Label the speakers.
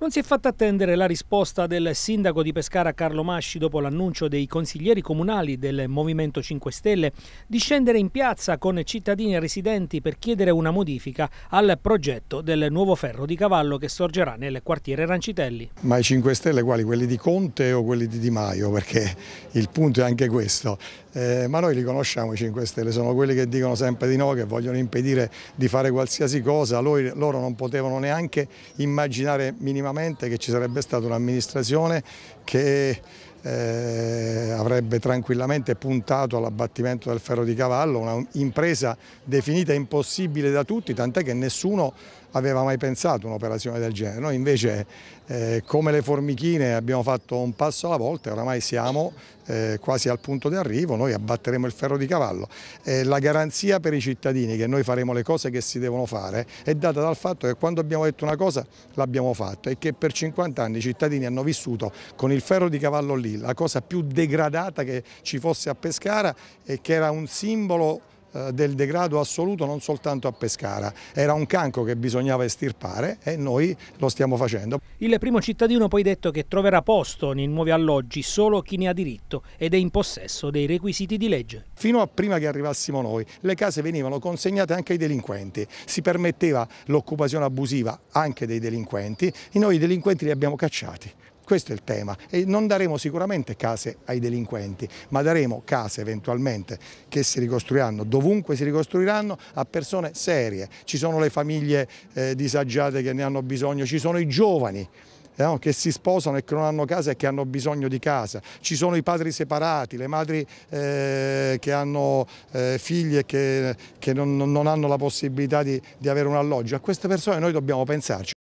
Speaker 1: Non si è fatta attendere la risposta del sindaco di Pescara Carlo Masci dopo l'annuncio dei consiglieri comunali del Movimento 5 Stelle di scendere in piazza con cittadini e residenti per chiedere una modifica al progetto del nuovo ferro di cavallo che sorgerà nel quartiere Rancitelli.
Speaker 2: Ma i 5 Stelle quali? Quelli di Conte o quelli di Di Maio? Perché il punto è anche questo. Eh, ma noi li conosciamo i 5 Stelle, sono quelli che dicono sempre di no, che vogliono impedire di fare qualsiasi cosa, loro non potevano neanche immaginare minimamente minimamente che ci sarebbe stata un'amministrazione che eh, avrebbe tranquillamente puntato all'abbattimento del ferro di cavallo, un'impresa definita impossibile da tutti, tant'è che nessuno aveva mai pensato un'operazione del genere. Noi invece eh, come le formichine abbiamo fatto un passo alla volta e oramai siamo eh, quasi al punto di arrivo, noi abbatteremo il ferro di cavallo. Eh, la garanzia per i cittadini che noi faremo le cose che si devono fare è data dal fatto che quando abbiamo detto una cosa l'abbiamo fatta e che per 50 anni i cittadini hanno vissuto con il ferro di cavallo lì, la cosa più degradante data che ci fosse a Pescara e che era un simbolo eh, del degrado assoluto non soltanto a Pescara, era un cancro che bisognava estirpare e noi lo stiamo facendo.
Speaker 1: Il primo cittadino poi detto che troverà posto nei nuovi alloggi solo chi ne ha diritto ed è in possesso dei requisiti di legge.
Speaker 2: Fino a prima che arrivassimo noi le case venivano consegnate anche ai delinquenti, si permetteva l'occupazione abusiva anche dei delinquenti e noi i delinquenti li abbiamo cacciati. Questo è il tema e non daremo sicuramente case ai delinquenti, ma daremo case eventualmente che si ricostruiranno, dovunque si ricostruiranno, a persone serie. Ci sono le famiglie eh, disagiate che ne hanno bisogno, ci sono i giovani eh, No, che si sposano e che non hanno casa e che hanno bisogno di casa. Ci sono i padri separati, le madri eh, che hanno eh, figli e che, che non, non, hanno la possibilità di, di avere un alloggio. A queste persone noi dobbiamo pensarci.